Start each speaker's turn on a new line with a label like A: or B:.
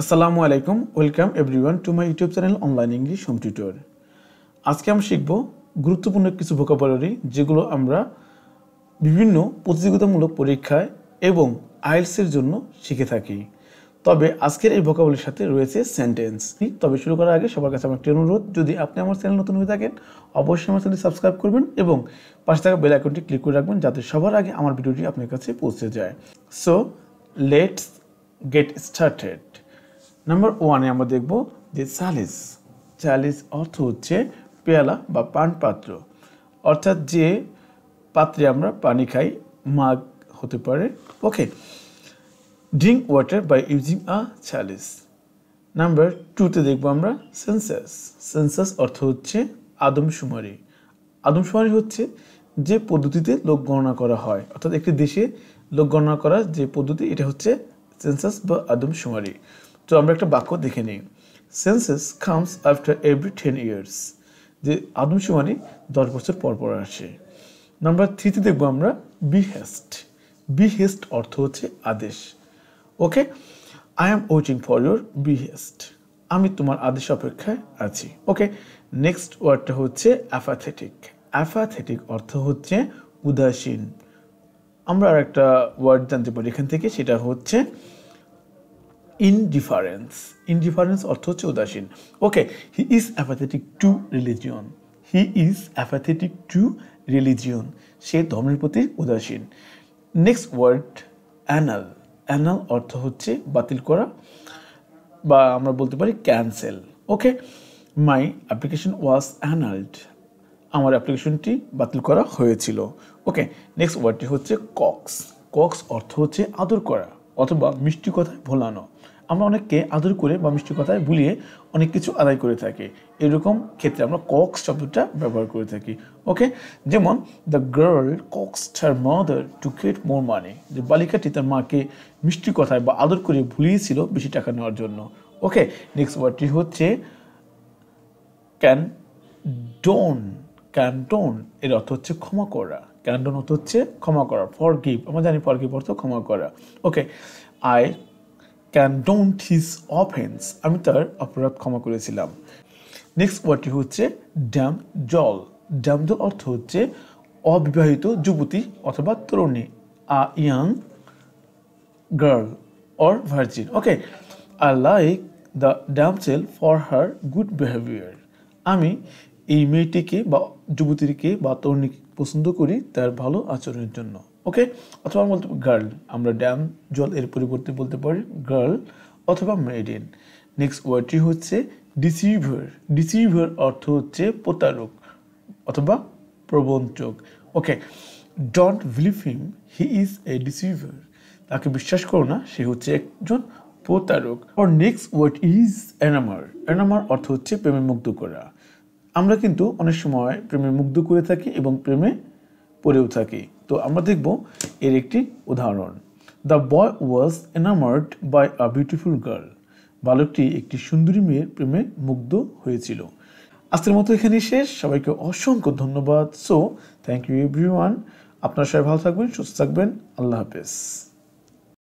A: আসসালামু আলাইকুম welcome everyone to my YouTube channel online English home tutor আজকে আমরা শিখব গুরুত্বপূর্ণ কিছু ভোকাবলারি যেগুলো আমরা বিভিন্ন প্রতিযোগিতামূলক পরীক্ষায় এবং আইলসের জন্য শিখে থাকি তবে আজকের এই ভোকাবলির সাথে রয়েছে সেন্টেন্স তবে শুরু করার আগে সবার কাছে আমার একটি অনুরোধ যদি আপনি আমার চ্যানেল নতুন হয়ে থাকেন অবশ্যই আমার চ্যানেল সাবস্ক্রাইব করবেন এবং পাশে থাকা বেল আইকনটি ক্লিক করে রাখবেন যাতে সবার আগে আমার ভিডিওটি আপনার কাছে পৌঁছে যায় so let's get started number ওয়ানে আমরা দেখব যে চালিস চালিস অর্থ হচ্ছে পেয়ালা বা পান পাত্র অর্থাৎ যে পাত্রে আমরা পানি খাই মাগ হতে পারে okay drink water by using a chalice number টুতে দেখব আমরা সেন্সাস সেন্সাস অর্থ হচ্ছে আদমশুমারি আদমশুমারি হচ্ছে যে পদ্ধতিতে লোক গণনা করা হয় অর্থাৎ একটি দেশে লোক গণনা করার যে পদ্ধতি এটা হচ্ছে সেন্সাস বা আদমশুমারি তো আমরা একটা বাক্য দেখে নিই census comes after every ten years যে আদমশুমারি দশ বছর পর পর আসে নাম্বার থ্রিতে দেখবো আমরা বিহেস্ট বিহেস্ট অর্থ হচ্ছে আদেশ okay I am waiting for your behest আমি তোমার আদেশ অপেক্ষায় আছি ওকে নেক্সট ওয়ার্ডটা হচ্ছে অ্যাফাথেটিক অ্যাফাথেটিক অর্থ হচ্ছে উদাসীন আমরা আর একটা ওয়ার্ড জানতে পারি এখান থেকে সেটা হচ্ছে ইনডিফারেন্স ইনডিফারেন্স অর্থ হচ্ছে উদাসীন okay he is apathetic to religion he is apathetic to religion সে ধর্মের প্রতি উদাসীন নেক্সট ওয়ার্ড অ্যানাল অ্যানাল অর্থ হচ্ছে বাতিল করা বা আমরা বলতে পারি ক্যান্সেল ওকে মাই অ্যাপ্লিকেশন ওয়াজ অ্যানাল্ড আমার অ্যাপ্লিকেশনটি বাতিল করা হয়েছিল ওকে নেক্সট ওয়ার্ডটি হচ্ছে কক্স কক্স অর্থ হচ্ছে আদর করা অথবা মিষ্টি কথায় ভোলানো আমরা অনেককে আদর করে বা মিষ্টি কথায় ভুলিয়ে অনেক কিছু আদায় করে থাকি এরকম ক্ষেত্রে আমরা কক্স শব্দটা ব্যবহার করে থাকি ওকে যেমন the girl coaxed her mother to get more money যে বালিকাটি তার মাকে মিষ্টি কথায় বা আদর করে ভুলিয়েছিল বেশি টাকা নেওয়ার জন্য ওকে নেক্সট ওয়ার্ডটি হচ্ছে ক্যান ডোন ক্যান্টন এর অর্থ হচ্ছে ক্ষমা করা কাণ্ডনত হচ্ছে ক্ষমা করা ফর গিভ আমরা জানি ফর গিভ অর্থ ক্ষমা করা okay I can don't his offence আমি তার অপরাধ ক্ষমা করেছিলাম নেক্সট ওয়ার্ডটি হচ্ছে ড্যাম জল ড্যাম জল অর্থ হচ্ছে অবিবাহিত যুবতী অথবা তরুণী a young girl or virgin okay I like the cell for her good behaviour আমি এই মেয়েটিকে বা যুবতীকে বা তরুণীকে পছন্দ করি তার ভালো আচরণের জন্য ওকে অথবা বলতে গার্ল আমরা ড্যাম জল এর পরিবর্তে বলতে পারি গার্ল অথবা মেরিডিয়ান নেক্সট ওয়ার্ডটি হচ্ছে ডিসিভার ডিসিভার অর্থ হচ্ছে প্রতারক অথবা প্রবঞ্চক okay don't believe him he is a deceiver তাকে বিশ্বাস করো না সে হচ্ছে একজন প্রতারক or next word is enamour enamour অর্থ হচ্ছে প্রেমে মুগ্ধ করা আমরা কিন্তু অনেক সময় প্রেমে মুগ্ধ করে থাকি এবং প্রেমে পড়েও থাকি তো আমরা দেখব এর একটি উদাহরণ the boy was enamoured by a beautiful girl বালকটি একটি সুন্দরী মেয়ের প্রেমে মুগ্ধ হয়েছিল আজকের মতো এখানে শেষ সবাইকে অসংখ্য ধন্যবাদ সো থ্যাংক ইউ ওয়ান আপনার সবাই ভালো থাকবেন সুস্থ থাকবেন আল্লাহ হাফেজ